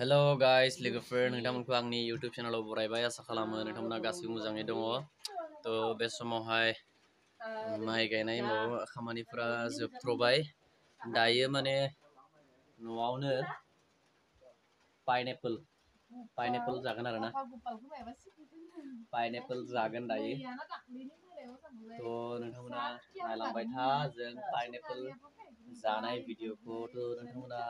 Hello guys लोगोफोर नोंथांमोनखौ आंनि इउटुब चेनेलाव बरायबाय आसा खालामो नोंथांमोना गासैबो मोजाङै दङ त' बे समावहाय माइ गायनाय माबा खामानिफोरा जोबथ्र'बाय दायो माने न'आवनो पाइनएपल पाइनएपल जागोन आरो ना पाइनएपल जागोन दायो त' नोंथांमोना नायलांबाय था जों पाइनएपल जानाय भिडिअखौथ' नोंथांमोना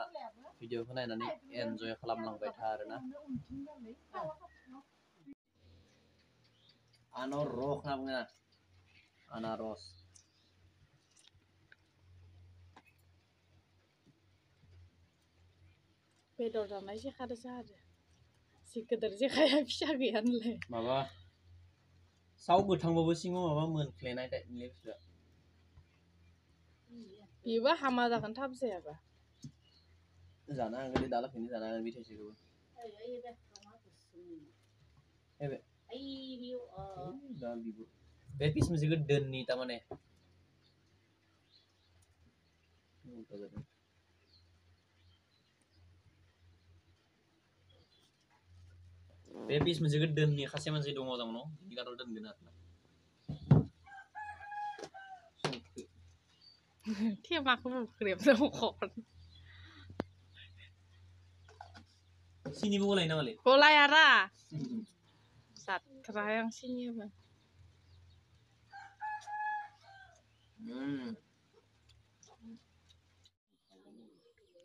भिडिअखौ नायनानै एन्जय खालामलांबाय था आरो ना आनाव र' खालामगोन आं आनारस बेदर जानाय जेखादो जादो जि गिदिर जेखाया फिसा गैयानोलै माबा साव गोथांबाबो सिङाव माबा मोनफ्लेनाय बेबो हामा जागोन थाब जायाबा Babies mesti gedean nih, kasih masih dong orang no, ini kalau dan genat lah. Tiap aku mau kirim sama kon. Sinibo gulay na ulit. Gulay ara. Sat krayang sinibo. Mm.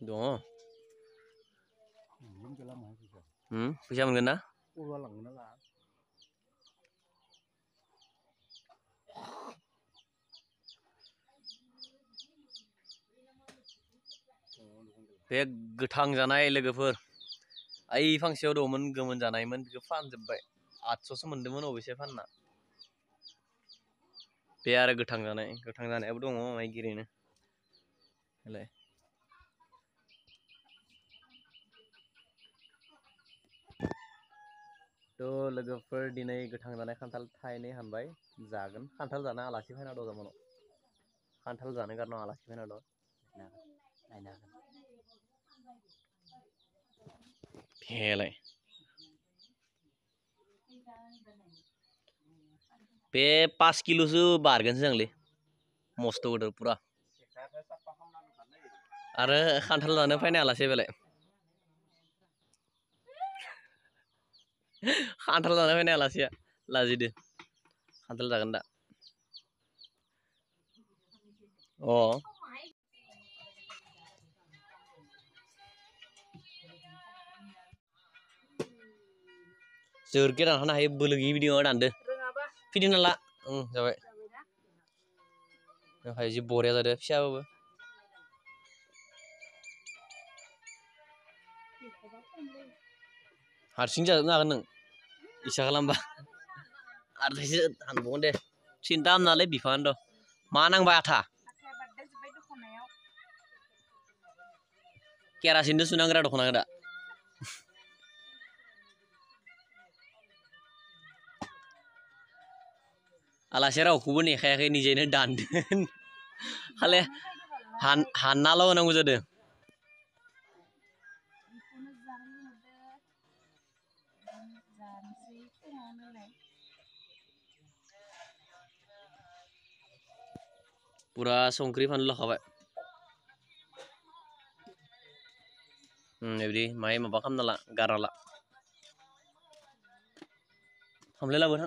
Đúng. Ừ, bây giờ mình gần đó. Ủa lo lắng nó là. बे गोथां जानाय लोगोफोर ओइ फांसेयाव दंमोन गोमोन जानायमोन बेखौ फानजोब्बाय आठस'सो मोन्दोंमोन अबेसे फानना बे आरो गोथां जानाय गोथां जानायाबो दङ माइ गिरिनो तो लोगोफोर दिनै गोथां जानाय खान्थाल थाइनै हानबाय जागोन खान्थाल जाना आलासि फैना दं जामानाव खान्थाल जानो गारनाव आलासि फैना दं नायनो हागोन खेलें बे पास किल'सो बारगोनसो आंलै मस्थ' गोदोर फुरा आरो खान्थाल जानो फैनो आलासि बेलाय खान्थाल जानो फैनो आलासिया लाजिदो खान्थाल जागोन दा अ Surkir anak naik bulu gini video ada. Video nala, hmm, coba. Ya kayak si boleh ada siapa bu? Harus cinta nggak neng? Bisa kalem ba? Ada sih, tan bukan deh. Cinta nala lebih fun do. Mana nggak ada? Kira sih itu sunang kira dokonang kira. ala sera okubu ni khe khe ni jene dan han han na ngu jade pura songkri fan lo khawa hmm ebri ya mai ma bakam nala garala hamle la bura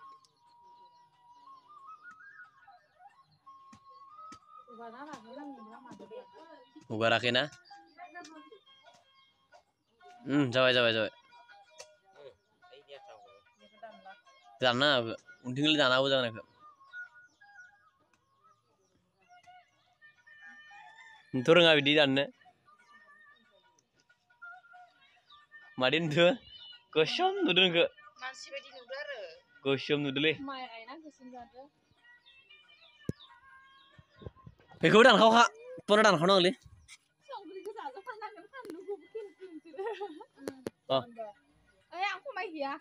ઉભા રાખી ના હમ જવાય જવાય જવાય জানা উঠিলে জানাব যাওঁ নাখে नुथ' रोङा बिदि दाननो मादि नुदो गोसोम नुदो नोंखो गोसोम नुदोलै बेखौबो दानखावखा पना दानखावनांगौलै अ ओइ आं खमाय गैया